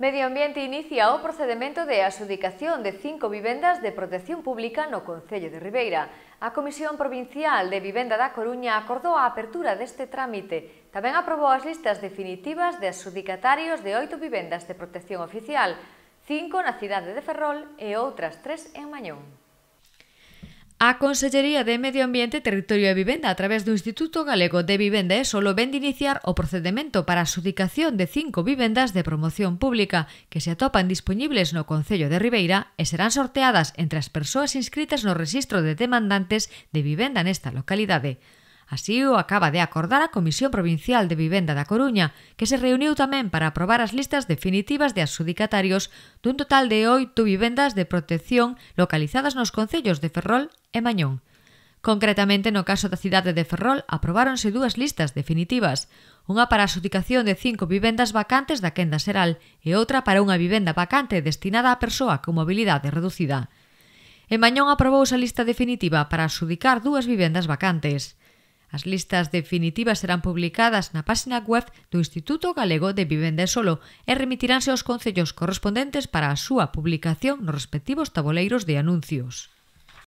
Medio Ambiente inicia o procedimento de asudicación de cinco vivendas de protección pública no Concello de Ribeira. A Comisión Provincial de Vivenda da Coruña acordou a apertura deste trámite. Tamén aprobou as listas definitivas de asudicatarios de oito vivendas de protección oficial, cinco na cidade de Ferrol e outras tres en Mañón. A Consellería de Medio Ambiente, Territorio e Vivenda a través do Instituto Galego de Vivenda e eh, Solo ven de iniciar o procedimento para a adjudicación de cinco vivendas de promoción pública que se atopan dispoñibles no Concello de Ribeira e serán sorteadas entre as persoas inscritas no Registro de Demandantes de Vivenda nesta localidade. Así o acaba de acordar a Comisión Provincial de Vivenda da Coruña, que se reuniu tamén para aprobar as listas definitivas de adxudicatarios dun total de oito vivendas de protección localizadas nos concellos de Ferrol e Mañón. Concretamente, no caso da cidade de Ferrol, aprobáronse dúas listas definitivas, unha para a adjudicación de cinco vivendas vacantes da quenda seral e outra para unha vivenda vacante destinada a persoa con mobilidade reducida. En Mañón aprobouse a lista definitiva para adxudicar dúas vivendas vacantes. As listas definitivas serán publicadas na páxina web do Instituto Galego de Vivenda e Solo e remitiránse aos concellos correspondentes para a súa publicación nos respectivos taboleiros de anuncios.